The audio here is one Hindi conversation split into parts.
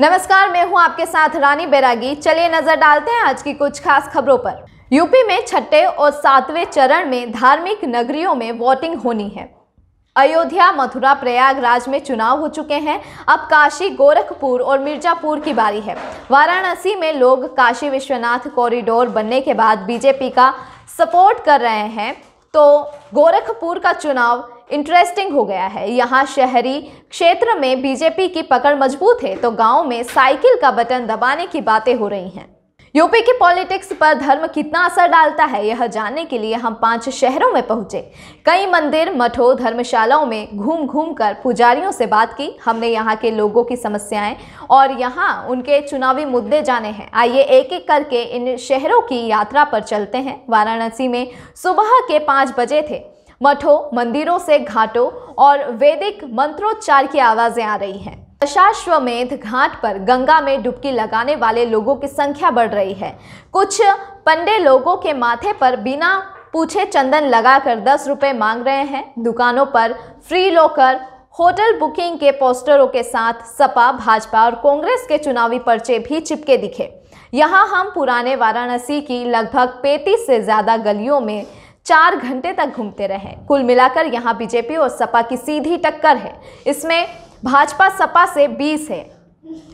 नमस्कार मैं हूं आपके साथ रानी बैरागी चलिए नजर डालते हैं आज की कुछ खास खबरों पर यूपी में छठे और सातवें चरण में धार्मिक नगरियों में वोटिंग होनी है अयोध्या मथुरा प्रयागराज में चुनाव हो चुके हैं अब काशी गोरखपुर और मिर्जापुर की बारी है वाराणसी में लोग काशी विश्वनाथ कॉरिडोर बनने के बाद बीजेपी का सपोर्ट कर रहे हैं तो गोरखपुर का चुनाव इंटरेस्टिंग हो गया है यहाँ शहरी क्षेत्र में बीजेपी की पकड़ मजबूत है तो गांव में साइकिल का बटन दबाने की बातें हो रही हैं यूपी की पॉलिटिक्स पर धर्म कितना असर डालता है यह जानने के लिए हम पांच शहरों में पहुंचे कई मंदिर मठों धर्मशालाओं में घूम घूम कर पुजारियों से बात की हमने यहाँ के लोगों की समस्याएं और यहाँ उनके चुनावी मुद्दे जाने हैं आइए एक एक करके इन शहरों की यात्रा पर चलते हैं वाराणसी में सुबह के पाँच बजे थे मठों मंदिरों से घाटों और वैदिक मंत्रोच्चार की आवाजें आ रही हैं दशाश्वमेध घाट पर गंगा में डुबकी लगाने वाले लोगों की संख्या बढ़ रही है कुछ पंडे लोगों के माथे पर बिना पूछे चंदन लगाकर दस रुपये मांग रहे हैं दुकानों पर फ्री लोकर होटल बुकिंग के पोस्टरों के साथ सपा भाजपा और कांग्रेस के चुनावी पर्चे भी चिपके दिखे यहाँ हम पुराने वाराणसी की लगभग पैंतीस से ज़्यादा गलियों में चार घंटे तक घूमते रहे कुल मिलाकर यहाँ बीजेपी और सपा की सीधी टक्कर है इसमें भाजपा सपा से बीस है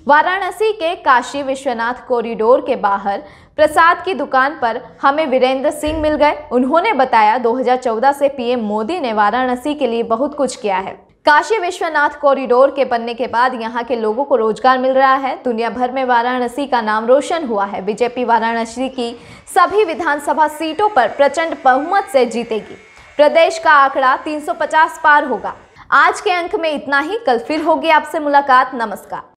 वाराणसी के काशी विश्वनाथ कॉरिडोर के बाहर प्रसाद की दुकान पर हमें वीरेंद्र सिंह मिल गए उन्होंने बताया 2014 से पीएम मोदी ने वाराणसी के लिए बहुत कुछ किया है काशी विश्वनाथ कॉरिडोर के बनने के बाद यहाँ के लोगों को रोजगार मिल रहा है दुनिया भर में वाराणसी का नाम रोशन हुआ है बीजेपी वाराणसी की सभी विधानसभा सीटों पर प्रचंड बहुमत से जीतेगी प्रदेश का आंकड़ा 350 पार होगा आज के अंक में इतना ही कल फिर होगी आपसे मुलाकात नमस्कार